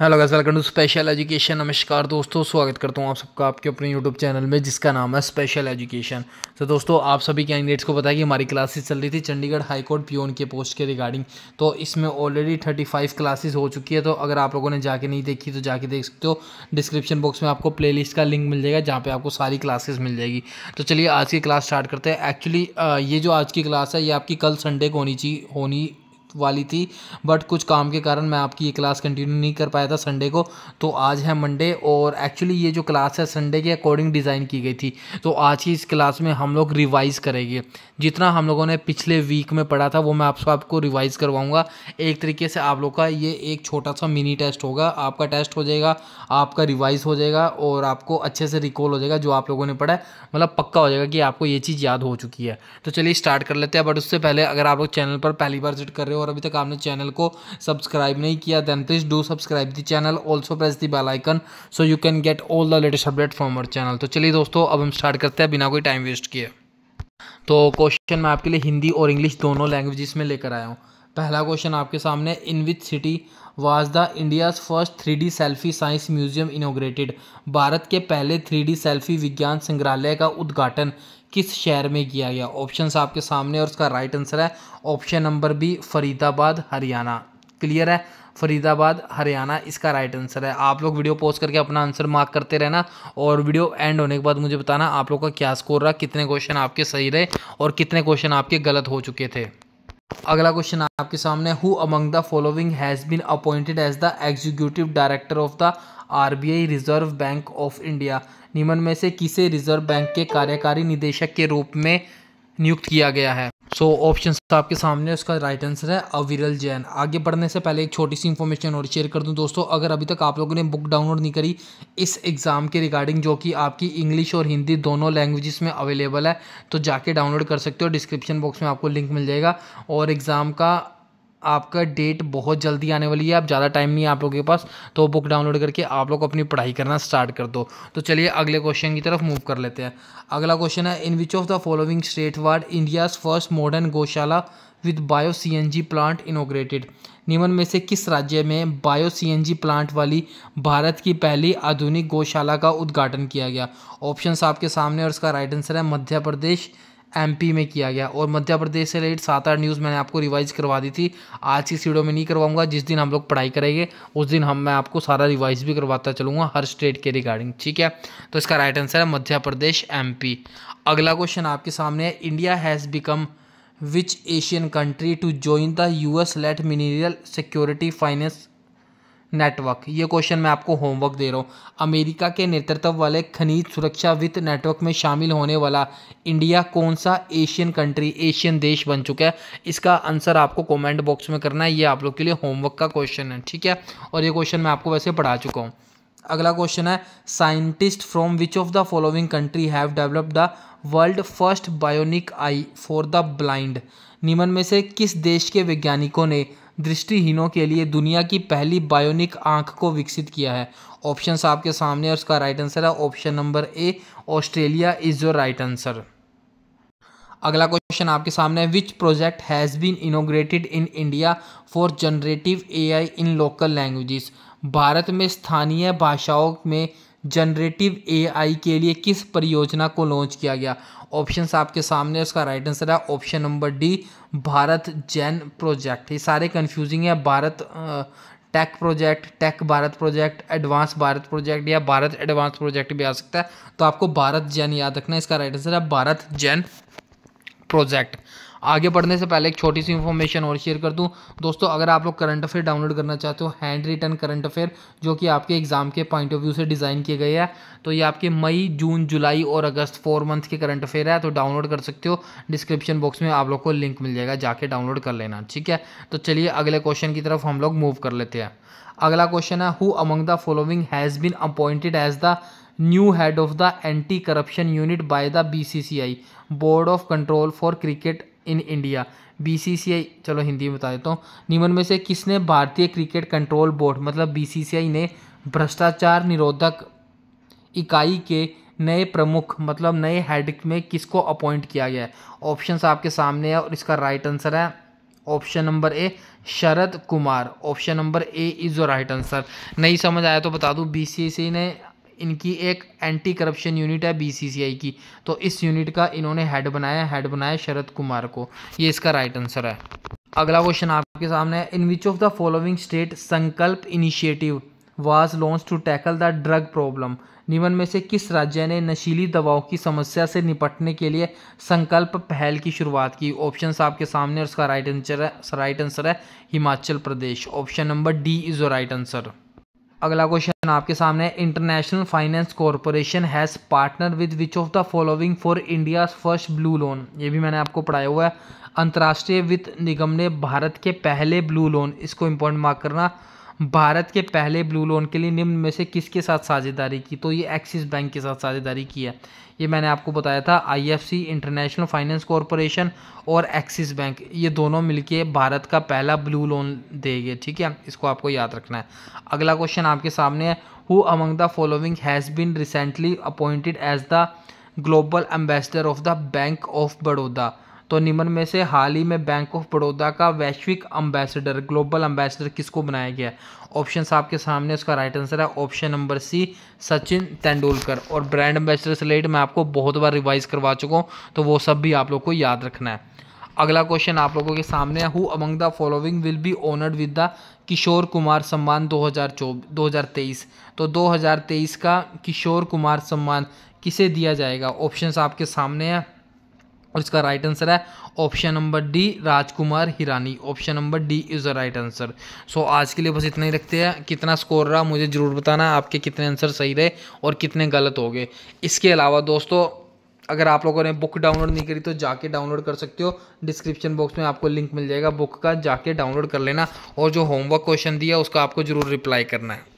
hello guys welcome to special education नमस्कार दोस्तों स्वागत करता हूँ आप सबका आपके अपने यूट्यूब चैनल में जिसका नाम है स्पेशल एजुकेशन तो दोस्तों आप सभी कैंडिडेट्स को पता है कि हमारी क्लासेस चल रही थी चंडीगढ़ हाई कोर्ट पीओन के पोस्ट के रिगार्डिंग तो इसमें ऑलरेडी थर्टी फाइव क्लासेस हो चुकी है तो अगर आप लोगों ने जाके नहीं देखी तो जाके देख सकते हो डिस्क्रिप्शन बॉक्स में आपको प्ले का लिंक मिल जाएगा जहाँ पर आपको सारी क्लासेज मिल जाएगी तो चलिए आज की क्लास स्टार्ट करते हैं एक्चुअली ये जो आज की क्लास है ये आपकी कल संडे को होनी चाहिए होनी वाली थी बट कुछ काम के कारण मैं आपकी ये क्लास कंटिन्यू नहीं कर पाया था संडे को तो आज है मंडे और एक्चुअली ये जो क्लास है संडे के अकॉर्डिंग डिज़ाइन की गई थी तो आज की इस क्लास में हम लोग रिवाइज़ करेंगे जितना हम लोगों ने पिछले वीक में पढ़ा था वो मैं आपको आपको रिवाइज़ करवाऊँगा एक तरीके से आप लोग का ये एक छोटा सा मिनी टेस्ट होगा आपका टेस्ट हो जाएगा आपका रिवाइज़ हो जाएगा और आपको अच्छे से रिकॉल हो जाएगा जो आप लोगों ने पढ़ा है मतलब पक्का हो जाएगा कि आपको ये चीज़ याद हो चुकी है तो चलिए स्टार्ट कर लेते हैं बट उससे पहले अगर आप लोग चैनल पर पहली बार विजिट कर रहे हो हो और अभी तक आपने चैनल को सब्सक्राइब नहीं किया then please do subscribe the channel also press the bell icon so you can get all the latest update from our channel तो चलिए दोस्तों अब हम स्टार्ट करते हैं बिना कोई टाइम वेस्ट किए तो क्वेश्चन मैं आपके लिए हिंदी और इंग्लिश दोनों लैंग्वेजेस में लेकर आया हूँ पहला क्वेश्चन आपके सामने in which city was the India's first three D selfie science museum inaugurated भारत के पहले थ्री डी सेल्फी विज्ञान संग्रहालय का उद्घाटन किस शहर में किया गया ऑप्शन आपके सामने और उसका राइट आंसर है option number B Faridabad Haryana clear है फरीदाबाद हरियाणा इसका राइट आंसर है आप लोग वीडियो पोस्ट करके अपना आंसर मार्क करते रहना और वीडियो एंड होने के बाद मुझे बताना आप लोग का क्या स्कोर रहा कितने क्वेश्चन आपके सही रहे और कितने क्वेश्चन आपके गलत हो चुके थे अगला क्वेश्चन आपके सामने who among the following has been appointed as the executive director of the RBI reserve bank of India निम्न में से किसे रिजर्व बैंक के कार्यकारी निदेशक के रूप में नियुक्त किया गया है सो so, ऑप्शन आपके सामने उसका राइट आंसर है अविरल जैन आगे बढ़ने से पहले एक छोटी सी इन्फॉर्मेशन और शेयर कर दूं दोस्तों अगर अभी तक आप लोगों ने बुक डाउनलोड नहीं करी इस एग्ज़ाम के रिगार्डिंग जो कि आपकी इंग्लिश और हिंदी दोनों लैंग्वेजेस में अवेलेबल है तो जाके डाउनलोड कर सकते हो डिस्क्रिप्शन बॉक्स में आपको लिंक मिल जाएगा और एग्ज़ाम का आपका डेट बहुत जल्दी आने वाली है आप ज़्यादा टाइम नहीं है आप लोगों के पास तो बुक डाउनलोड करके आप लोग अपनी पढ़ाई करना स्टार्ट कर दो तो चलिए अगले क्वेश्चन की तरफ मूव कर लेते हैं अगला क्वेश्चन है in which of the following state ward India's first modern gaushala with bio G plant inaugurated निम्न में से किस राज्य में बायो जी प्लांट वाली भारत की पहली आधुनिक गौशाला का उद्घाटन किया गया ऑप्शंस आपके सामने और इसका राइट आंसर है मध्य प्रदेश एमपी में किया गया और मध्य प्रदेश से रिलेटेड सात आठ न्यूज़ मैंने आपको रिवाइज करवा दी थी आज की इस में नहीं करवाऊंगा जिस दिन हम लोग पढ़ाई करेंगे उस दिन हम मैं आपको सारा रिवाइज भी करवाता चलूँगा हर स्टेट के रिगार्डिंग ठीक है तो इसका राइट आंसर है मध्य प्रदेश एम अगला क्वेश्चन आपके सामने है India has become which Asian country to join the U S led mineral security finance network ये क्वेश्चन मैं आपको होमवर्क दे रहा हूँ अमेरिका के नेतृत्व वाले खनिज सुरक्षा वित्त नेटवर्क में शामिल होने वाला इंडिया कौन सा एशियन कंट्री एशियन देश बन चुका है इसका आंसर आपको कमेंट बॉक्स में करना है ये आप लोग के लिए होमवर्क का क्वेश्चन है ठीक है और ये क्वेश्चन मैं आपको वैसे पढ़ा चुका हूँ अगला क्वेश्चन है scientist from which of the following country have developed the world first bionic eye for the blind निमन में से किस देश के वैज्ञानिकों ने दृष्टिहीनों के लिए दुनिया की पहली बायोनिक आंख को विकसित किया है ऑप्शन आपके सामने और उसका राइट आंसर है option number A Australia is your right answer अगला क्वेश्चन आपके सामने है which project has been inaugurated in India for generative AI in local languages Bharat में स्थानीय भाषाओं में जनरेटिव एआई के लिए किस परियोजना को लॉन्च किया गया ऑप्शन आपके सामने उसका राइट आंसर है option number D BharatGen project ये सारे कन्फ्यूजिंग है Bharat tech project tech Bharat project advance Bharat project या भारत एडवांस प्रोजेक्ट भी आ सकता है तो आपको भारत जैन याद रखना इसका राइट आंसर है भारत जैन प्रोजेक्ट आगे बढ़ने से पहले एक छोटी सी इन्फॉर्मेशन और शेयर कर दूँ दोस्तों अगर आप लोग करंट अफेयर डाउनलोड करना चाहते हो हैंड रिटर्न करंट अफेयर जो कि आपके एग्जाम के पॉइंट ऑफ व्यू से डिज़ाइन किए गए हैं तो ये आपके मई जून जुलाई और अगस्त फोर मंथ के करंट अफेयर है तो डाउनलोड कर सकते हो डिस्क्रिप्शन बॉक्स में आप लोग को लिंक मिल जाएगा जाके डाउनलोड कर लेना ठीक है तो चलिए अगले क्वेश्चन की तरफ हम लोग मूव कर लेते हैं अगला क्वेश्चन है who among the following has been appointed as the new head of the anti corruption unit by the BCCI board of control for cricket in India BCCI चलो हिंदी में बता देता हूँ निम्न में से किसने भारतीय क्रिकेट कंट्रोल बोर्ड मतलब बीसीसीआई ने भ्रष्टाचार निरोधक इकाई के नए प्रमुख मतलब नए हेड में किसको अपॉइंट किया गया है ऑप्शंस आपके सामने है और इसका राइट आंसर है option number A Sharad Kumar option number A is the right answer नहीं समझ आया तो बता दूँ बी ने इनकी एक एंटी करप्शन यूनिट है बीसीसीआई की तो इस यूनिट का इन्होंने हेड बनाया हेड बनाया शरद कुमार को ये इसका राइट आंसर है अगला क्वेश्चन आपके सामने है in which of the following state Sankalp initiative was launch to tackle the drug problem निम्न में से किस राज्य ने नशीली दवाओं की समस्या से निपटने के लिए संकल्प पहल की शुरुआत की ऑप्शन आपके सामने और उसका राइट आंसर है राइट आंसर है Himachal Pradesh option number D is right answer अगला क्वेश्चन आपके सामने international finance corporation has partner with which of the following for India first blue loan ये भी मैंने आपको पढ़ाया हुआ है अंतर्राष्ट्रीय वित्त निगम ने भारत के पहले ब्लू लोन इसको इम्पोर्टेंट मार्क करना भारत के पहले ब्लू लोन के लिए निम्न में से किसके साथ साझेदारी की तो ये एक्सिस बैंक के साथ साझेदारी की है ये मैंने आपको बताया था आईएफसी इंटरनेशनल फाइनेंस कॉरपोरेशन और एक्सिस बैंक ये दोनों मिलके भारत का पहला ब्लू लोन देंगे ठीक है इसको आपको याद रखना है अगला क्वेश्चन आपके सामने है who among the following has been recently appointed as the global ambassador of the bank of Baroda तो निम्न में से हाल ही में बैंक ऑफ बड़ौदा का वैश्विक अम्बेसडर ग्लोबल अम्बेसडर किसको बनाया गया ऑप्शन आपके सामने उसका राइट आंसर है option number C Sachin Tendulkar और ब्रांड एम्बेसडर से रिलेटेड मैं आपको बहुत बार रिवाइज करवा चुका हूँ तो वो सब भी आप लोग को याद रखना है अगला क्वेश्चन आप लोगों के सामने who among the following will be honoured with the Kishore Kumar सम्मान हज़ार तेईस तो 2023 का किशोर कुमार सम्मान किसे दिया जाएगा ऑप्शंस आपके सामने है और इसका राइट आंसर है option number D Rajkumar Hirani option number D is the right answer so आज के लिए बस इतना ही रखते हैं कितना स्कोर रहा मुझे ज़रूर बताना आपके कितने आंसर सही रहे और कितने गलत हो गए इसके अलावा दोस्तों अगर आप लोगों ने बुक डाउनलोड नहीं करी तो जाके डाउनलोड कर सकते हो डिस्क्रिप्शन बॉक्स में आपको लिंक मिल जाएगा बुक का जाके डाउनलोड कर लेना और जो होमवर्क क्वेश्चन दिया उसका आपको ज़रूर रिप्लाई करना है